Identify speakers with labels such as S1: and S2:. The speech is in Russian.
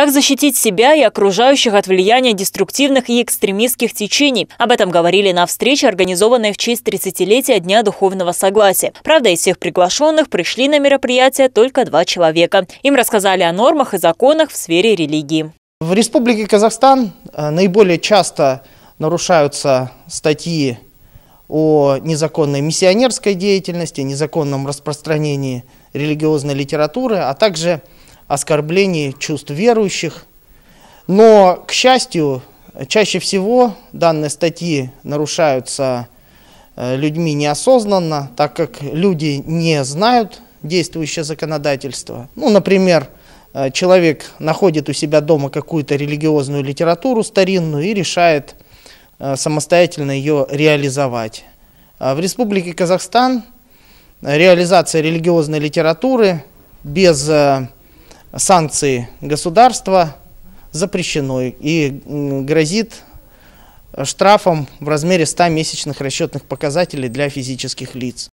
S1: Как защитить себя и окружающих от влияния деструктивных и экстремистских течений? Об этом говорили на встрече, организованной в честь 30-летия Дня Духовного Согласия. Правда, из всех приглашенных пришли на мероприятие только два человека. Им рассказали о нормах и законах в сфере религии.
S2: В Республике Казахстан э, наиболее часто нарушаются статьи о незаконной миссионерской деятельности, незаконном распространении религиозной литературы, а также оскорблений чувств верующих. Но, к счастью, чаще всего данные статьи нарушаются э, людьми неосознанно, так как люди не знают действующее законодательство. Ну, например, э, человек находит у себя дома какую-то религиозную литературу старинную и решает э, самостоятельно ее реализовать. А в Республике Казахстан реализация религиозной литературы без санкции государства запрещено и грозит штрафом в размере 100 месячных расчетных показателей для физических лиц.